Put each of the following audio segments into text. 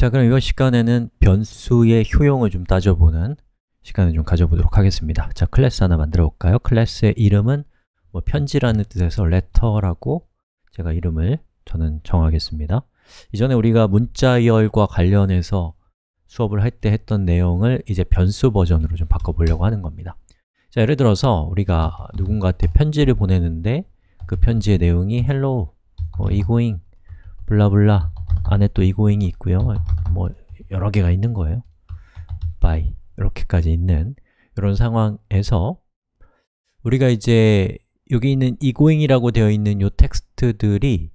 자, 그럼 이번 시간에는 변수의 효용을 좀 따져보는 시간을 좀 가져보도록 하겠습니다. 자, 클래스 하나 만들어 볼까요? 클래스의 이름은 뭐 편지라는 뜻에서 letter라고 제가 이름을 저는 정하겠습니다. 이전에 우리가 문자열과 관련해서 수업을 할 때 했던 내용을 이제 변수 버전으로 좀 바꿔보려고 하는 겁니다. 자, 예를 들어서 우리가 누군가한테 편지를 보내는데 그 편지의 내용이 hello, 뭐, e g o i n 블라블라 안에 또 이고잉이 있고요. 뭐 여러 개가 있는 거예요. by 이렇게까지 있는 이런 상황에서 우리가 이제 여기 있는 이고잉이라고 되어 있는 요 텍스트들이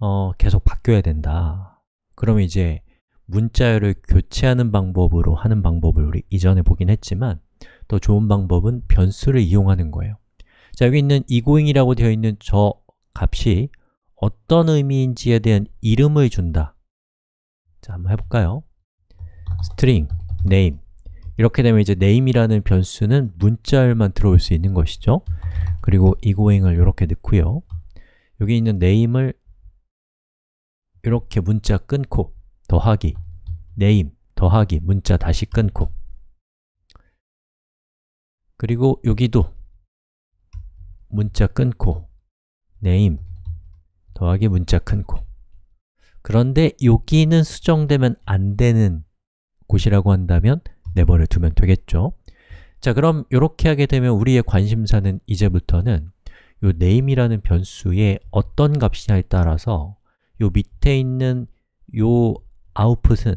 어, 계속 바뀌어야 된다. 그러면 이제 문자열을 교체하는 방법으로 하는 방법을 우리 이전에 보긴 했지만 더 좋은 방법은 변수를 이용하는 거예요. 자, 여기 있는 이고잉이라고 되어 있는 저 값이 어떤 의미인지에 대한 이름을 준다 자, 한번 해볼까요? string, name 이렇게 되면 이제 name이라는 변수는 문자열만 들어올 수 있는 것이죠 그리고 egoing을 이렇게 넣고요 여기 있는 name을 이렇게 문자 끊고 더하기 name 더하기 문자 다시 끊고 그리고 여기도 문자 끊고 name 더하기 문자 큰코 그런데 여기는 수정되면 안 되는 곳이라고 한다면 내버려 두면 되겠죠 자 그럼 이렇게 하게 되면 우리의 관심사는 이제부터는 요 name이라는 변수의 어떤 값이냐에 따라서 요 밑에 있는 요 p u t 은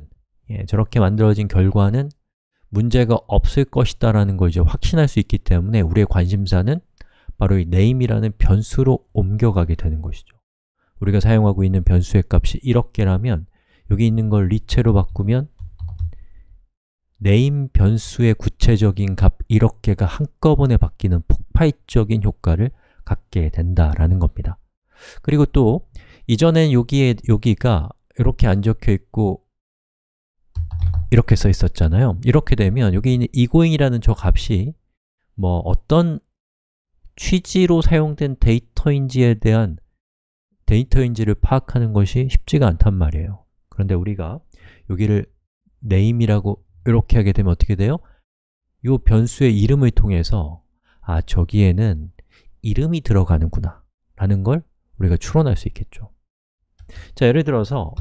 예, 저렇게 만들어진 결과는 문제가 없을 것이다 라는 걸 이제 확신할 수 있기 때문에 우리의 관심사는 바로 이 name이라는 변수로 옮겨가게 되는 것이죠 우리가 사용하고 있는 변수의 값이 이렇게라면 여기 있는 걸 리체로 바꾸면 네임 변수의 구체적인 값 이렇게가 한꺼번에 바뀌는 폭발적인 효과를 갖게 된다라는 겁니다. 그리고 또 이전엔 여기에 여기가 이렇게 안 적혀 있고 이렇게 써 있었잖아요. 이렇게 되면 여기 있는 이고잉이라는 저 값이 뭐 어떤 취지로 사용된 데이터인지에 대한 데이터인지를 파악하는 것이 쉽지가 않단 말이에요 그런데 우리가 여기를 name이라고 이렇게 하게 되면 어떻게 돼요? 이 변수의 이름을 통해서 아, 저기에는 이름이 들어가는구나 라는 걸 우리가 추론할 수 있겠죠 자, 예를 들어서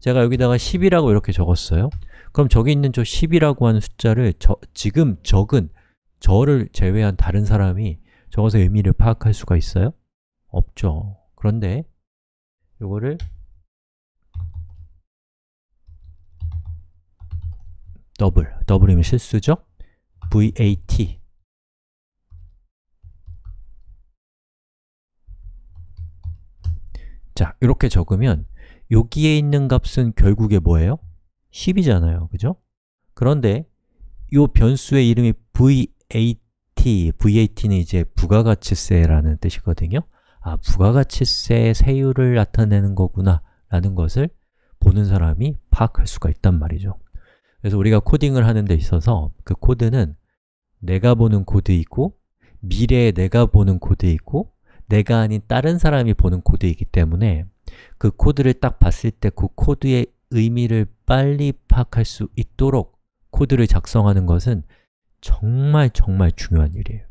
제가 여기다가 10이라고 이렇게 적었어요 그럼 저기 있는 저 10이라고 하는 숫자를 저, 지금 적은 저를 제외한 다른 사람이 적어서 의미를 파악할 수가 있어요? 없죠 그런데 요거를 더블, 더블이면 실수죠? VAT 자, 이렇게 적으면 여기에 있는 값은 결국에 뭐예요? 10이잖아요, 그죠? 그런데 이 변수의 이름이 VAT, VAT는 이제 부가가치세라는 뜻이거든요 아, 부가가치세 세율을 나타내는 거구나 라는 것을 보는 사람이 파악할 수가 있단 말이죠 그래서 우리가 코딩을 하는 데 있어서 그 코드는 내가 보는 코드있고 미래에 내가 보는 코드있고 내가 아닌 다른 사람이 보는 코드이기 때문에 그 코드를 딱 봤을 때 그 코드의 의미를 빨리 파악할 수 있도록 코드를 작성하는 것은 정말 정말 중요한 일이에요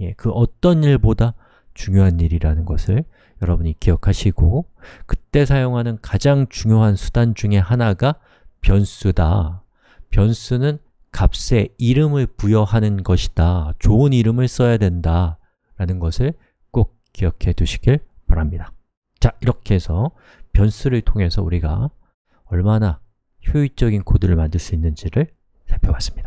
예, 그 어떤 일보다 중요한 일이라는 것을 여러분이 기억하시고 그때 사용하는 가장 중요한 수단 중에 하나가 변수다. 변수는 값에 이름을 부여하는 것이다. 좋은 이름을 써야 된다. 라는 것을 꼭 기억해 두시길 바랍니다. 자, 이렇게 해서 변수를 통해서 우리가 얼마나 효율적인 코드를 만들 수 있는지를 살펴봤습니다.